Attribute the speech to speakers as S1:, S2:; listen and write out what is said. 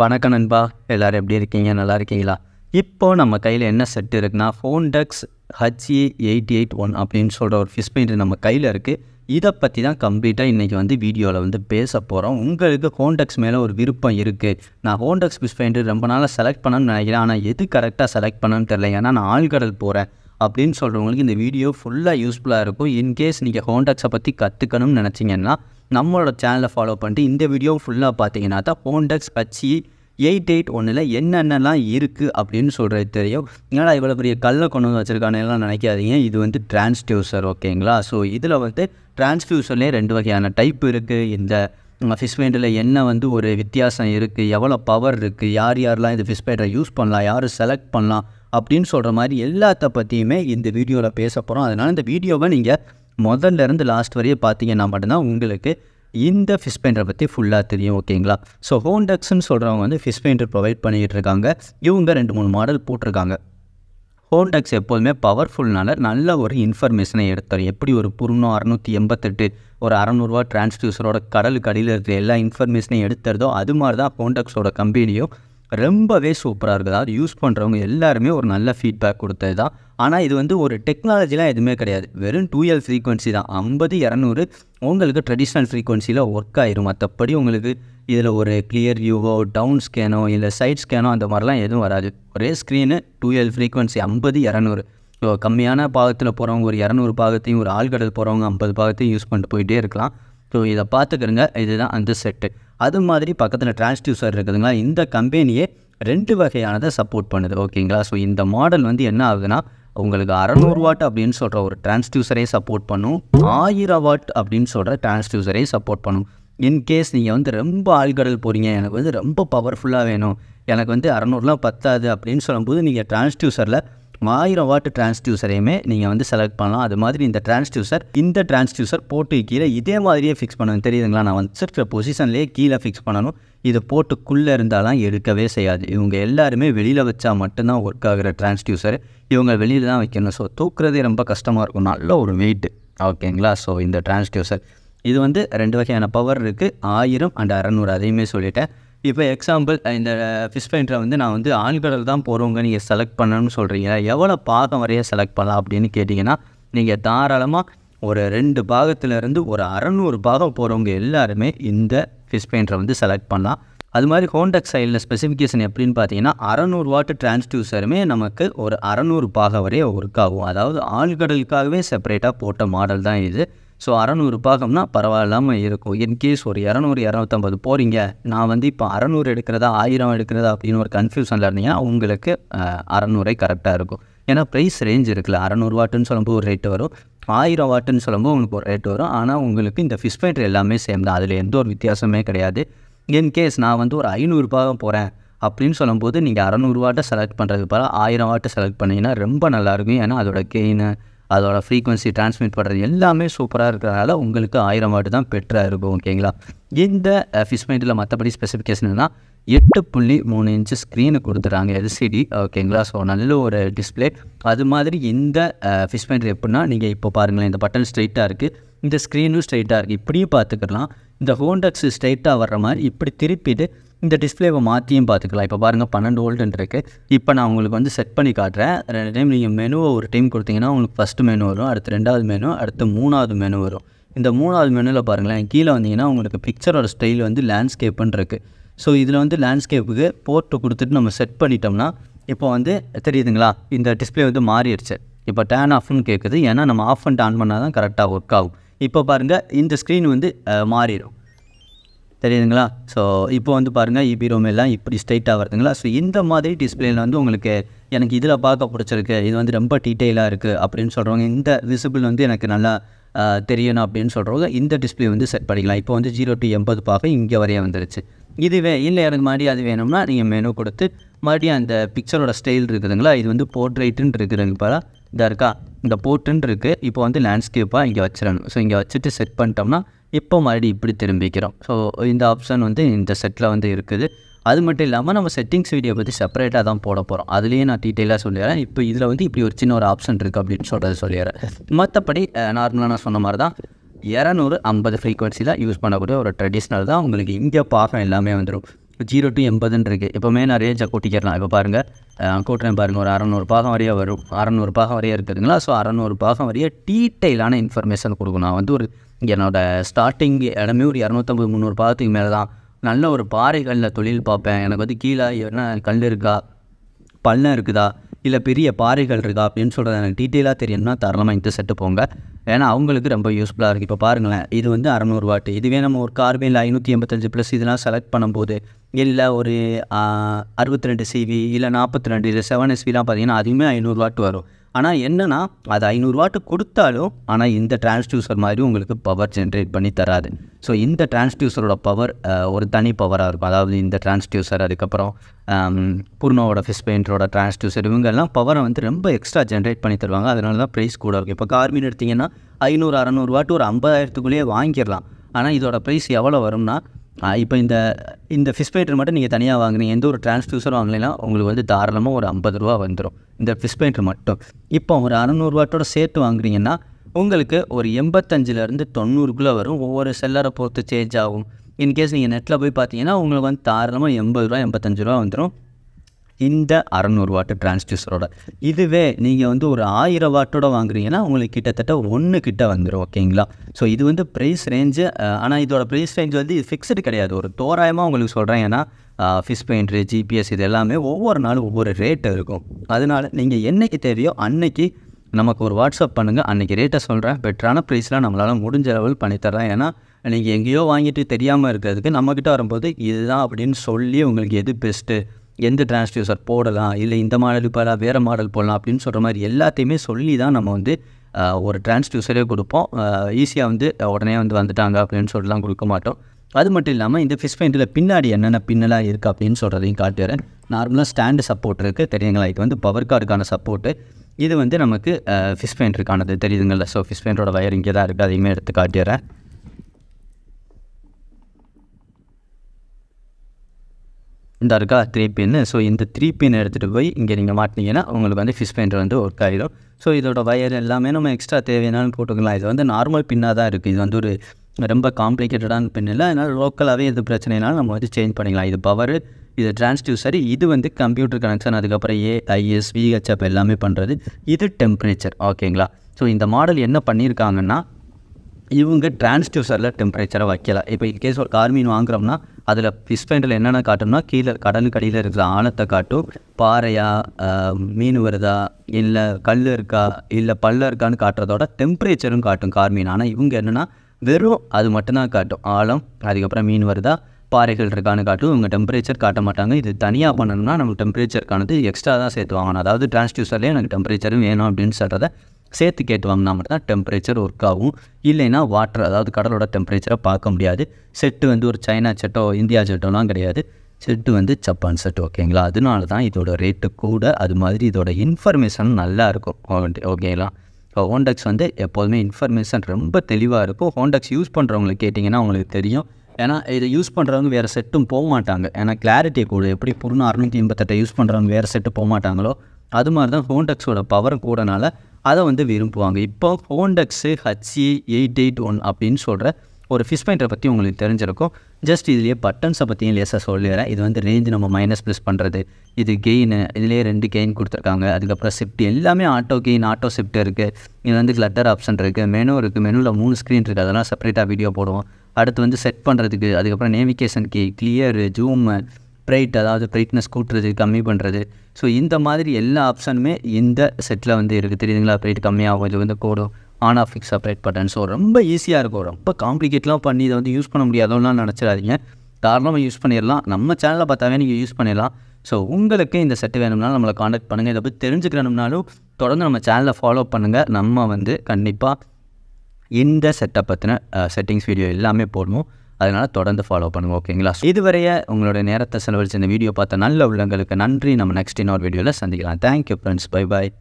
S1: வணக்கம் நண்பா எல்லோரும் எப்படி இருக்கீங்க நல்லா இருக்கீங்களா இப்போது நம்ம கையில் என்ன செட் இருக்குன்னா டக்ஸ் ஹச்ஏ எயிட்டி எயிட் ஒன் அப்படின்னு சொல்கிற ஒரு ஃபிஷ் பெயிண்ட் நம்ம கையில் இருக்குது இதை பற்றி தான் கம்ப்ளீட்டாக இன்றைக்கி வந்து வீடியோவில் வந்து பேச போகிறோம் உங்களுக்கு ஹோண்டக்ஸ் மேலே ஒரு விருப்பம் இருக்குது நான் ஹோண்டக்ஸ் ஃபிஷ் பெயிண்ட் ரொம்ப நாளாக செலக்ட் பண்ணணும்னு நினைக்கிறேன் ஆனால் எது கரெக்டாக செலக்ட் பண்ணணும்னு தெரியல ஏன்னா நான் ஆழ்கடல் போகிறேன் அப்படின்னு சொல்கிறவங்களுக்கு இந்த வீடியோ ஃபுல்லாக யூஸ்ஃபுல்லாக இருக்கும் இன்கேஸ் நீங்கள் ஹோண்டக்ஸை பற்றி கற்றுக்கணும்னு நினச்சிங்கன்னா நம்மளோட சேனலை ஃபாலோ பண்ணிட்டு இந்த வீடியோ ஃபுல்லாக பார்த்தீங்கன்னா தான் ஹோண்டக்ஸ் ஹச்சி எயிட் எயிட் ஒன்றில் என்னென்னலாம் இருக்குது அப்படின்னு சொல்கிறது தெரியும் ஏன்னா இவ்வளோ பெரிய கல்லை கொண்டு வந்து வச்சுருக்கானெல்லாம் நினைக்காதீங்க இது வந்து டிரான்ஸ்டியூசர் ஓகேங்களா ஸோ இதில் வந்து டிரான்ஸ்டியூசர்லேயே ரெண்டு வகையான டைப் இருக்குது இந்த ஃபிஷ் பெயிண்டில் என்ன வந்து ஒரு வித்தியாசம் இருக்குது எவ்வளோ பவர் இருக்குது யார் யாரெலாம் இந்த ஃபிஷ் பெயிண்டை யூஸ் பண்ணலாம் யார் செலக்ட் பண்ணலாம் அப்படின்னு சொல்கிற மாதிரி எல்லாத்த பற்றியுமே இந்த வீடியோவில் பேச போகிறோம் அதனால் இந்த வீடியோவை நீங்கள் முதல்லேருந்து லாஸ்ட் வரையும் பார்த்தீங்கன்னா மட்டும்தான் உங்களுக்கு இந்த ஃபிஷ் பெயிண்டரை பற்றி ஃபுல்லாக தெரியும் ஓகேங்களா ஸோ ஹோண்டக்ஸ்னு சொல்கிறவங்க வந்து ஃபிஷ் பெயிண்டர் ப்ரொவைட் பண்ணிகிட்டு இருக்காங்க இவங்க ரெண்டு மூணு மாடல் போட்டிருக்காங்க ஹோண்டக்ஸ் எப்போதுமே பவர்ஃபுல்னால நல்ல ஒரு இன்ஃபர்மேஷனை எடுத்தார் எப்படி ஒரு புருணம் அறநூற்றி எண்பத்தெட்டு ஒரு அறநூறுவா டிரான்ஸ்டியூசரோட கடலுக்கு அடியில் இருக்கிற எல்லா இன்ஃபர்மேஷனையும் எடுத்துறதோ அது மாதிரி தான் ஹோண்டக்ஸோட கம்பெனியும் ரொம்பவே சூப்பராக இருக்குது அதாவது யூஸ் பண்ணுறவங்க எல்லாருமே ஒரு நல்ல ஃபீட்பேக் கொடுத்தது தான் ஆனால் இது வந்து ஒரு டெக்னாலஜிலாம் எதுவுமே கிடையாது வெறும் டூ எல் ஃப்ரீக்வன்சி தான் ஐம்பது இரநூறு உங்களுக்கு ட்ரெடிஷ்னல் ஃப்ரீக்வன்சியில் ஒர்க் ஆயிரும் மற்றபடி உங்களுக்கு இதில் ஒரு கிளியர் வியூவோ டவுன் ஸ்கேனோ இல்லை சைட் ஸ்கேனோ அந்த மாதிரிலாம் எதுவும் வராது ஒரே ஸ்க்ரீனு டூ எல் ஃப்ரீக்வன்சி ஐம்பது இரநூறு ஸோ கம்மியான பாகத்தில் போகிறவங்க ஒரு இரநூறு பாகத்தையும் ஒரு ஆள்கடல் போகிறவங்க ஐம்பது பாகத்தையும் யூஸ் பண்ணிட்டு போயிட்டே இருக்கலாம் ஸோ இதை பார்த்துக்கிறங்க இதுதான் அந்த செட்டு அது மாதிரி பக்கத்தில் டிரான்ஸ்டியூசர் இருக்குதுங்களா இந்த கம்பெனியே ரெண்டு வகையானதை சப்போர்ட் பண்ணுது ஓகேங்களா ஸோ இந்த மாடல் வந்து என்ன ஆகுதுன்னா உங்களுக்கு அறநூறு வாட் அப்படின்னு சொல்கிற ஒரு டிரான்ஸ்டியூசரே சப்போர்ட் பண்ணும் ஆயிரம் வாட் அப்படின்னு சொல்கிற டிரான்ஸ்டியூசரே சப்போர்ட் பண்ணும் இன்கேஸ் நீங்கள் வந்து ரொம்ப ஆழ்கடல் போகிறீங்க எனக்கு வந்து ரொம்ப பவர்ஃபுல்லாக வேணும் எனக்கு வந்து அறநூறுலாம் பத்தாது அப்படின்னு சொல்லும்போது நீங்கள் டிரான்ஸ்டியூசரில் ஆயிரம் வாட் டிரான்ஸ்டியூசரையுமே நீங்கள் வந்து செலக்ட் பண்ணலாம் அது மாதிரி இந்த டிரான்ஸ்டியூசர் இந்த டிரான்ஸ்டியூசர் போட்டு கீழே இதே மாதிரியே ஃபிக்ஸ் பண்ணணும் தெரியுதுங்களா நான் வந்து இருக்கிற பொசிஷன்லேயே கீழே ஃபிக்ஸ் பண்ணணும் இது போட்டுக்குள்ளே இருந்தாலாம் எடுக்கவே செய்யாது இவங்க எல்லாருமே வெளியில் வச்சால் மட்டும்தான் ஒர்க் ஆகிற டிரான்ஸ்டியூசர் இவங்க வெளியில் தான் வைக்கணும் ஸோ தூக்குறதே ரொம்ப கஷ்டமாக இருக்கும் நல்ல ஒரு வெயிட்டு ஓகேங்களா ஸோ இந்த டிரான்ஸ்டியூசர் இது வந்து ரெண்டு வகையான பவர் இருக்குது ஆயிரம் அண்ட் அறநூறு அதையுமே சொல்லிட்டேன் இப்போ எக்ஸாம்பிள் இந்த ஃபிஷ் பெயிண்டரை வந்து நான் வந்து ஆண்கடல் தான் போகிறவங்க நீங்கள் செலக்ட் பண்ணணும்னு சொல்கிறீங்க எவ்வளோ பாகம் வரைய செலக்ட் பண்ணலாம் அப்படின்னு கேட்டிங்கன்னா நீங்கள் தாராளமாக ஒரு ரெண்டு பாகத்துலேருந்து ஒரு அறநூறு பாகம் போகிறவங்க எல்லாருமே இந்த ஃபிஷ் பெயிண்டரை வந்து செலக்ட் பண்ணலாம் அது மாதிரி ஹோண்டக் சைடில் ஸ்பெசிஃபிகேஷன் எப்படின்னு பார்த்தீங்கன்னா அறநூறு வாட்டு டிரான்ஸ்டியூசருமே நமக்கு ஒரு அறநூறு பாகம் வரைய ஒர்க் ஆகும் அதாவது ஆழ்கடலுக்காகவே செப்பரேட்டாக போட்ட மாடல் தான் இது ஸோ அறநூறு பாகம்னா பரவாயில்லாமல் இருக்கும் கேஸ் ஒரு இரநூறு இரநூத்தம்பது போகிறீங்க நான் வந்து இப்போ அறநூறு எடுக்கிறதா ஆயிரம் எடுக்கிறதா அப்படின்னு ஒரு கன்ஃபியூஷனில் இருந்தீங்கன்னா உங்களுக்கு அறநூறை கரெக்டாக இருக்கும் ஏன்னா ப்ரைஸ் ரேஞ்ச் இருக்குல்ல அறநூறு வாட்டுன்னு சொல்லும்போது ஒரு ரேட்டு வரும் ஆயிரம் வாட்டுன்னு சொல்லும்போது உங்களுக்கு ஒரு ரேட்டு வரும் ஆனால் உங்களுக்கு இந்த ஃபிஷ் ஃபைட் எல்லாமே சேம் தான் அதில் எந்த ஒரு வித்தியாசமே கிடையாது கேஸ் நான் வந்து ஒரு ஐநூறு பாகம் போகிறேன் அப்படின்னு சொல்லும்போது நீங்கள் அறநூறு வாட்டை செலக்ட் பண்ணுறதுக்கு பதிலாக ஆயிரம் வாட்டை செலக்ட் பண்ணிங்கன்னா ரொம்ப நல்லாயிருக்கும் ஏன்னா அதோட கெயினு அதோடய ஃப்ரீக்வன்சி ட்ரான்ஸ்மிட் பண்ணுறது எல்லாமே சூப்பராக இருக்கிறனால உங்களுக்கு ஆயிரம் வாட்டு தான் பெட்டராக இருக்கும் ஓகேங்களா இந்த ஃபிஷ் மைண்டில் மற்றபடி ஸ்பெசிஃபிகேஷன்னா எட்டு புள்ளி மூணு இன்ச்சு ஸ்க்ரீனு கொடுத்துட்றாங்க எல்சிடி ஓகேங்களா ஸோ நல்ல ஒரு டிஸ்பிளே அது மாதிரி இந்த ஃபிஷ் பெயிண்டர் எப்படின்னா நீங்கள் இப்போ பாருங்களேன் இந்த பட்டன் ஸ்ட்ரைட்டாக இருக்குது இந்த ஸ்க்ரீனும் ஸ்ட்ரைட்டாக இருக்குது இப்படியும் பார்த்துக்கலாம் இந்த ஹோண்டக்ஸ் ஸ்ட்ரைட்டாக வர்ற மாதிரி இப்படி திருப்பிட்டு இந்த டிஸ்பிளேவை மாற்றியும் பார்த்துக்கலாம் இப்போ பாருங்கள் பன்னெண்டு வோல்ட்டுன்னு இருக்குது இப்போ நான் உங்களுக்கு வந்து செட் பண்ணி காட்டுறேன் ரெண்டு டைம் நீங்கள் மெனுவை ஒரு டைம் கொடுத்தீங்கன்னா உங்களுக்கு ஃபஸ்ட்டு மெனு வரும் அடுத்து ரெண்டாவது மெனு அடுத்து மூணாவது மெனு வரும் இந்த மூணாவது மெனுவில் பாருங்களேன் கீழே வந்தீங்கன்னா உங்களுக்கு பிக்சரோட ஸ்டைல் வந்து லேண்ட்ஸ்கேப்புன்னு இருக்குது ஸோ இதில் வந்து லேண்ட்ஸ்கேப்புக்கு போர்ட்டு கொடுத்துட்டு நம்ம செட் பண்ணிட்டோம்னா இப்போ வந்து தெரியுதுங்களா இந்த டிஸ்பிளே வந்து மாறிடுச்சு இப்போ டேன் ஆஃப்னு கேட்குது ஏன்னா நம்ம ஆஃப் அண்ட் ஆன் பண்ணால் தான் கரெக்டாக ஒர்க் ஆகும் இப்போ பாருங்கள் இந்த ஸ்க்ரீன் வந்து மாறிடும் தெரியுதுங்களா ஸோ இப்போ வந்து பாருங்கள் இபி e ரோம் எல்லாம் இப்படி ஸ்ட்ரைட்டாக வருதுங்களா ஸோ இந்த மாதிரி டிஸ்பிளேயில் வந்து உங்களுக்கு எனக்கு இதில் பார்க்க பிடிச்சிருக்கு இது வந்து ரொம்ப டீட்டெயிலாக இருக்குது அப்படின்னு சொல்கிறவங்க இந்த விசிபிள் வந்து எனக்கு நல்லா தெரியணும் அப்படின்னு சொல்கிறவங்க இந்த டிஸ்பிளே வந்து செட் பண்ணிக்கலாம் இப்போ வந்து ஜீரோ டு எண்பது பார்க்க இங்கே வரைய வந்துருச்சு இதுவே இல்லை எனக்கு மறுபடியும் அது வேணும்னா நீங்கள் மெனு கொடுத்து மறுபடியும் அந்த பிக்சரோட ஸ்டைல் இருக்குதுங்களா இது வந்து போர்ட்ரேட்டுன்னு இருக்குதுங்க பாரா இதாக இருக்கா இந்த போர்ட்டுன்னு இருக்குது இப்போ வந்து லேண்ட்ஸ்கேப்பாக இங்கே வச்சிடணும் ஸோ இங்கே வச்சுட்டு செட் பண்ணிட்டோம்னா இப்போ மறுபடியும் இப்படி திரும்பிக்கிறோம் ஸோ இந்த ஆப்ஷன் வந்து இந்த செட்டில் வந்து இருக்குது அது மட்டும் இல்லாமல் நம்ம செட்டிங்ஸ் வீடியோ பற்றி செப்பரேட்டாக தான் போட போகிறோம் அதுலேயே நான் டீட்டெயிலாக சொல்லிடுறேன் இப்போ இதில் வந்து இப்படி ஒரு சின்ன ஒரு ஆப்ஷன் இருக்குது அப்படின்னு சொல்கிறது சொல்லிடுறேன் மற்றபடி நார்மலாக நான் சொன்ன மாதிரி தான் இரநூறு ஐம்பது ஃப்ரீக்வன்சியில் யூஸ் பண்ணக்கூடிய ஒரு ட்ரெடிஷ்னல் தான் உங்களுக்கு இங்கே பாகம் எல்லாமே வந்துடும் ஜீரோ டு எண்பதுன்னு இருக்குது எப்போவுமே நான் ரேஞ்சை கூட்டிக்கிறலாம் இப்போ பாருங்கள் கூட்டுறேன் பாருங்கள் ஒரு அறநூறு பாகம் வரைய வரும் அறநூறு பாகம் வரைய இருக்குதுங்களா ஸோ அறநூறு பாகம் வரைய டீட்டெயிலான இன்ஃபர்மேஷன் கொடுக்கும் நான் வந்து ஒரு என்னோடய ஸ்டார்டிங் இடமே ஒரு இரநூத்தம்பது முந்நூறு பாகத்துக்கு மேலே தான் நல்ல ஒரு பாறைகளில் தொழில் பார்ப்பேன் எனக்கு வந்து கீழே என்ன கல் இருக்கா பள்ளம் இருக்குதா இல்லை பெரிய பாறைகள் இருக்கா அப்படின்னு சொல்கிறது எனக்கு டீட்டெயிலாக தெரியணும்னா தரலாமல் இந்த செட்டு போங்க ஏன்னா அவங்களுக்கு ரொம்ப யூஸ்ஃபுல்லாக இருக்குது இப்போ பாருங்களேன் இது வந்து அறநூறு வாட்டு இதுவே நம்ம ஒரு கார்பைனில் ஐநூற்றி எண்பத்தஞ்சு ப்ளஸ் இதெல்லாம் செலக்ட் பண்ணும்போது இல்லை ஒரு அறுபத்தி ரெண்டு சிவி இல்லை நாற்பத்தி ரெண்டு இல்லை செவன் எஸ்விலாம் பார்த்தீங்கன்னா அதுவுமே ஐநூறு வாட் வரும் ஆனால் என்னென்னா அது வாட்டு கொடுத்தாலும் ஆனால் இந்த டிரான்ஸ்டியூசர் மாதிரி உங்களுக்கு பவர் ஜென்ரேட் பண்ணி தராது ஸோ இந்த டிரான்ஸ்டியூசரோட பவர் ஒரு தனி பவராக இருக்கும் அதாவது இந்த டிரான்ஸ்டியூசர் அதுக்கப்புறம் புர்னோவோட ஃபிஸ் பெயிண்டரோட டிரான்ஸ்டியூசர் இவங்கெல்லாம் பவரை வந்து ரொம்ப எக்ஸ்ட்ரா ஜென்ரேட் பண்ணி தருவாங்க அதனால தான் ப்ரைஸ் கூட இருக்கும் இப்போ கார்மீன் எடுத்திங்கன்னா ஐநூறு அறநூறுவாட்டு ஒரு ஐம்பதாயிரத்துக்குள்ளேயே வாங்கிடலாம் ஆனால் இதோட ப்ரைஸ் எவ்வளோ வரும்னா இப்போ இந்த இந்த ஃபிஸ்பைட்டர் மட்டும் நீங்கள் தனியாக வாங்கினீங்க எந்த ஒரு டிரான்ஸ்டியூசர் வாங்கலைன்னா உங்களுக்கு வந்து தாராளமாக ஒரு ஐம்பது ரூபா வந்துடும் இந்த ஃபிஸ்பைட்டர் மட்டும் இப்போ ஒரு அறநூறுவாட்டோட சேர்த்து வாங்குறீங்கன்னா உங்களுக்கு ஒரு எண்பத்தஞ்சிலேருந்து தொண்ணூறுக்குள்ளே வரும் ஒவ்வொரு செல்லரை பொறுத்து சேஞ்ச் ஆகும் இன்கேஸ் நீங்கள் நெட்டில் போய் பார்த்தீங்கன்னா உங்களுக்கு வந்து தாராளமாக எண்பது ரூபா எண்பத்தஞ்சு ரூபா வந்துடும் இந்த அறநூறு வாட்டு டிரான்ஸ்டியூசரோட இதுவே நீங்கள் வந்து ஒரு ஆயிரம் வாட்டோட வாங்குறீங்கன்னா உங்களுக்கு கிட்டத்தட்ட ஒன்று கிட்ட வந்துடும் ஓகேங்களா ஸோ இது வந்து ப்ரைஸ் ரேஞ்சு ஆனால் இதோட ப்ரைஸ் ரேஞ்ச் வந்து இது ஃபிக்ஸ்டு கிடையாது ஒரு தோராயமாக உங்களுக்கு சொல்கிறேன் ஏன்னா ஃபிஷ் பெயிண்ட்ரு ஜிபிஎஸ் இது எல்லாமே ஒவ்வொரு நாளும் ஒவ்வொரு ரேட்டு இருக்கும் அதனால் நீங்கள் என்றைக்கு தேவையோ அன்னைக்கு நமக்கு ஒரு வாட்ஸ்அப் பண்ணுங்கள் அன்றைக்கி ரேட்டை சொல்கிறேன் பெட்டரான ப்ரைஸ்லாம் நம்மளால் முடிஞ்ச லெவல் பண்ணித்தரேன் ஏன்னா நீங்கள் எங்கேயோ வாங்கிட்டு தெரியாமல் இருக்கிறதுக்கு நம்மக்கிட்ட வரும்போது இதுதான் அப்படின்னு சொல்லி உங்களுக்கு எது பெஸ்ட்டு எந்த டிரான்ஸ்டியூசர் போடலாம் இல்லை இந்த மாடல் போடலாம் வேறு மாடல் போடலாம் அப்படின்னு சொல்கிற மாதிரி எல்லாத்தையுமே சொல்லி தான் நம்ம வந்து ஒரு டிரான்ஸ்டியூசரே கொடுப்போம் ஈஸியாக வந்து உடனே வந்து வந்துட்டாங்க அப்படின்னு சொல்லிலாம் கொடுக்க மாட்டோம் அது மட்டும் இல்லாமல் இந்த ஃபிஷ் பெயிண்டில் பின்னாடி என்னென்ன பின்னலாக இருக்குது அப்படின்னு சொல்கிறதையும் காட்டுறேன் நார்மலாக ஸ்டாண்டு சப்போர்ட் இருக்குது தெரியுங்களா இது வந்து பவர் கார்டுக்கான சப்போர்ட்டு இது வந்து நமக்கு ஃபிஷ் இருக்கானது தெரியுதுங்களா ஸோ ஃபிஷ் பெயிண்டோட வயர் இங்கே தான் இருக்குது அதையுமே எடுத்து காட்டிடுறேன் இந்த இருக்கா த்ரீ பின்னு ஸோ இந்த த்ரீ பின் எடுத்துகிட்டு போய் இங்கே நீங்கள் மாட்டினீங்கன்னா உங்களுக்கு வந்து ஃபிஷ் பெயிண்ட் வந்து ஒர்க் ஆகிடும் ஸோ இதோட வயர் எல்லாமே நம்ம எக்ஸ்ட்ரா தேவையானாலும் போட்டுக்கலாம் இது வந்து நார்மல் பின்னாக தான் இருக்குது இது வந்து ஒரு ரொம்ப காம்ப்ளிகேட்டடான பின் இல்லை அதனால் லோக்கலாகவே எது பிரச்சனைனாலும் நம்ம வந்து சேஞ்ச் பண்ணிக்கலாம் இது பவர் இது டிரான்ஸ்டியூசர் இது வந்து கம்ப்யூட்டர் கனெக்ஷன் அதுக்கப்புறம் ஏஐஎஸ் விஹெச்எப் எல்லாமே பண்ணுறது இது டெம்பரேச்சர் ஓகேங்களா ஸோ இந்த மாடல் என்ன பண்ணியிருக்காங்கன்னா இவங்க டிரான்ஸ்டியூசரில் டெம்பரேச்சரை வைக்கல இப்போ இன்கேஸ் ஒரு கார்மின் வாங்குகிறோம்னா அதில் ஃபிஷ் பெயிண்டில் என்னென்ன காட்டும்னா கீழே கடலுக்கு அடியில் இருக்கிற ஆழத்தை காட்டும் பாறையா மீன் வருதா இல்லை கல் இருக்கா இல்லை பல்ல இருக்கான்னு காட்டுறதோட டெம்பரேச்சரும் காட்டும் கார்மீன் ஆனால் இவங்க என்னென்னா வெறும் அது மட்டும்தான் காட்டும் ஆழம் அதுக்கப்புறம் மீன் வருதா பாறைகள் இருக்கான்னு காட்டும் இவங்க டெம்பரேச்சர் காட்ட மாட்டாங்க இது தனியாக பண்ணணும்னா நமக்கு டெம்பரேச்சர் எக்ஸ்ட்ரா தான் சேர்த்து வாங்கணும் அதாவது டிரான்ஸ்டியூசர்லேயே எனக்கு டெம்பரேச்சரும் வேணும் அப்படின்னு சொல்கிறத சேர்த்து கேட்டு வாங்கினா மட்டும் தான் டெம்பரேச்சர் ஒர்க் ஆகும் இல்லைன்னா வாட்டர் அதாவது கடலோட டெம்பரேச்சரை பார்க்க முடியாது செட்டு வந்து ஒரு சைனா செட்டோ இந்தியா செட்டோலாம் கிடையாது செட்டு வந்து ஜப்பான் செட் ஓகேங்களா அதனால தான் இதோட ரேட்டு கூட அது மாதிரி இதோட இன்ஃபர்மேஷன் நல்லா இருக்கும் ஓகேங்களா இப்போ ஹோண்டக்ஸ் வந்து எப்போதுமே இன்ஃபர்மேஷன் ரொம்ப தெளிவாக இருக்கும் ஹோண்டக்ஸ் யூஸ் பண்ணுறவங்களுக்கு கேட்டிங்கன்னா அவங்களுக்கு தெரியும் ஏன்னா இதை யூஸ் பண்ணுறவங்க வேறு செட்டும் போக மாட்டாங்க ஏன்னா கிளாரிட்டி கூட எப்படி புறணு அறுநூற்றி எண்பத்தெட்டை யூஸ் பண்ணுறவங்க வேறு செட்டு போக மாட்டாங்களோ அது மாதிரி தான் ஹோண்டக்ஸோட பவர் கூடனால அதை வந்து விரும்புவாங்க இப்போ Hondex HE eight eight one அப்படின்னு சொல்கிற ஒரு ஃபிஷ் பாயிண்டரை பற்றி உங்களுக்கு தெரிஞ்சிருக்கும் ஜஸ்ட் இதுலேயே பட்டன்ஸை பற்றியும் லேசாக சொல்லிடுறேன் இது வந்து ரேஞ்சு நம்ம மைனஸ் ப்ளஸ் பண்ணுறது இது கெயின் இதுலேயே ரெண்டு கெயின் கொடுத்துருக்காங்க அதுக்கப்புறம் ஷிஃப்ட் எல்லாமே ஆட்டோ கெயின் ஆட்டோ ஷிஃப்ட் இருக்குது இது வந்து கிளட்டர் ஆப்ஷன் இருக்குது மெனு இருக்குது மெனுவில் மூணு ஸ்க்ரீன் இருக்குது அதெல்லாம் செப்பரேட்டாக வீடியோ போடுவோம் அடுத்து வந்து செட் பண்ணுறதுக்கு அதுக்கப்புறம் நேவிகேஷன் கே கிளியர் ஜூம் ப்ரைட் அதாவது பிரைட்னஸ் கூட்டுறது கம்மி பண்ணுறது ஸோ இந்த மாதிரி எல்லா ஆப்ஷனுமே இந்த செட்டில் வந்து இருக்குது தெரியுதுங்களா ப்ரைட் கம்மியாகும் இது வந்து போடும் on off fix upright button so ரொம்ப ஈஸியாக இருக்கும் ரொம்ப காம்ப்ளிகேட்லாம் பண்ணி இதை வந்து யூஸ் பண்ண முடியாதோலாம் நினச்சிடாதீங்க தாராளமாக யூஸ் பண்ணிடலாம் நம்ம சேனலில் பார்த்தாவே நீங்கள் யூஸ் பண்ணிடலாம் ஸோ உங்களுக்கு இந்த செட்டு வேணும்னாலும் நம்மளை காண்டாக்ட் பண்ணுங்கள் இதை பற்றி தெரிஞ்சுக்கணும்னாலும் தொடர்ந்து நம்ம சேனலை ஃபாலோ பண்ணுங்கள் நம்ம வந்து கண்டிப்பாக இந்த செட்டை பற்றின செட்டிங்ஸ் வீடியோ எல்லாமே போடுவோம் அதனால் தொடர்ந்து ஃபாலோ பண்ணுங்கள் ஓகேங்களா இதுவரைய உங்களோட நேரத்தை செலவழிச்சு இந்த வீடியோ பார்த்த நல்ல உள்ளங்களுக்கு நன்றி நம்ம நெக்ஸ்ட் இன்னொரு வீடியோவில் சந்திக்கலாம் தேங்க்யூ ஃப்ரெண்ட்ஸ் பை பாய்